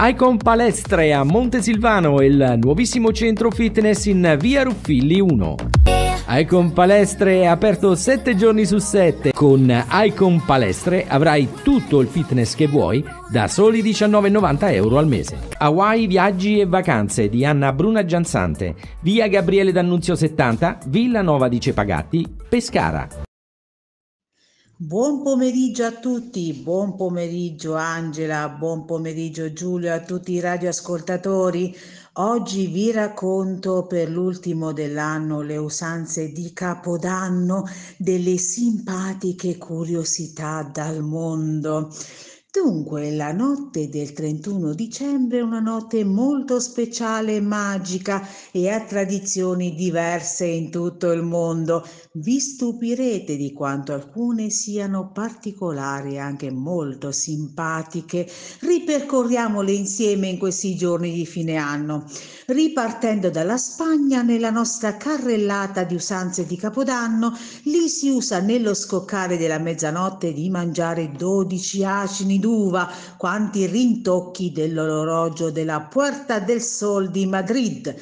Icon Palestre a Montesilvano, il nuovissimo centro fitness in via Ruffilli 1. Icon Palestre è aperto 7 giorni su 7. Con Icon Palestre avrai tutto il fitness che vuoi da soli 19,90 euro al mese. Hawaii Viaggi e Vacanze di Anna Bruna Gianzante, via Gabriele D'Annunzio 70, Villa Nova di Cepagatti, Pescara. Buon pomeriggio a tutti, buon pomeriggio Angela, buon pomeriggio Giulio, a tutti i radioascoltatori. Oggi vi racconto per l'ultimo dell'anno le usanze di Capodanno delle simpatiche curiosità dal mondo. Dunque, la notte del 31 dicembre è una notte molto speciale e magica e ha tradizioni diverse in tutto il mondo. Vi stupirete di quanto alcune siano particolari e anche molto simpatiche. Ripercorriamole insieme in questi giorni di fine anno, ripartendo dalla Spagna nella nostra carrellata di usanze di Capodanno. Lì si usa nello scoccare della mezzanotte di mangiare 12 acini fiumi d'uva, quanti rintocchi dell'orologio della Puerta del Sol di Madrid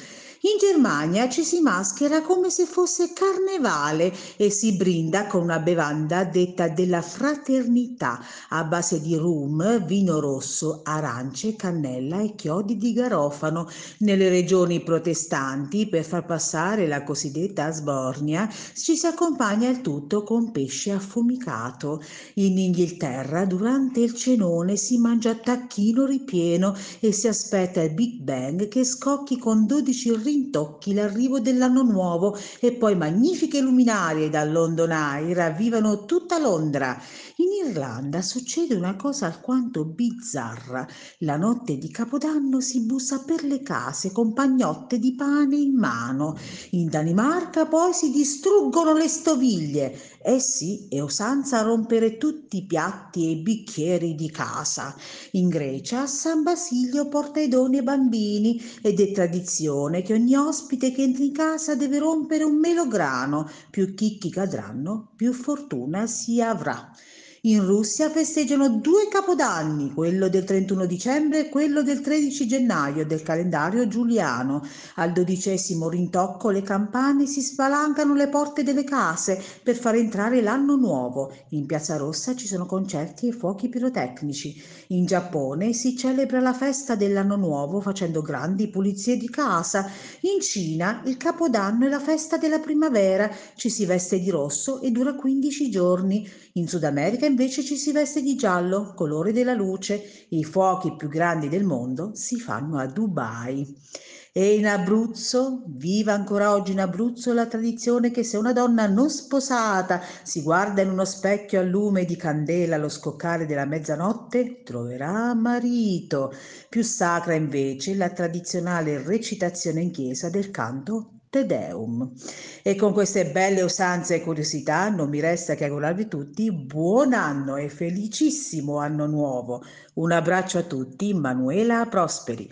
in Germania ci si maschera come se fosse carnevale e si brinda con una bevanda detta della fraternità a base di rum, vino rosso, arance, cannella e chiodi di garofano. Nelle regioni protestanti, per far passare la cosiddetta sbornia, ci si accompagna il tutto con pesce affumicato. In Inghilterra, durante il cenone, si mangia tacchino ripieno e si aspetta il Big Bang che scocchi con 12 rinforzati intocchi l'arrivo dell'anno nuovo e poi magnifiche luminarie da London Eye ravvivano tutta Londra. In Irlanda succede una cosa alquanto bizzarra. La notte di Capodanno si bussa per le case con pagnotte di pane in mano. In Danimarca poi si distruggono le stoviglie. Eh sì, è usanza rompere tutti i piatti e i bicchieri di casa. In Grecia San Basilio porta i doni ai bambini ed è tradizione che ogni ogni ospite che entra in casa deve rompere un melograno, più chicchi cadranno, più fortuna si avrà. In Russia festeggiano due capodanni, quello del 31 dicembre e quello del 13 gennaio del calendario giuliano. Al dodicesimo rintocco le campane si spalancano le porte delle case per far entrare l'anno nuovo. In Piazza Rossa ci sono concerti e fuochi pirotecnici. In Giappone si celebra la festa dell'anno nuovo facendo grandi pulizie di casa. In Cina il capodanno è la festa della primavera, ci si veste di rosso e dura 15 giorni. In Sud America invece ci si veste di giallo, colore della luce, i fuochi più grandi del mondo si fanno a Dubai. E in Abruzzo, viva ancora oggi in Abruzzo la tradizione che se una donna non sposata si guarda in uno specchio a lume di candela allo scoccare della mezzanotte, troverà marito. Più sacra invece la tradizionale recitazione in chiesa del canto Te Deum. E con queste belle usanze e curiosità non mi resta che augurarvi tutti buon anno e felicissimo anno nuovo. Un abbraccio a tutti, Manuela Prosperi.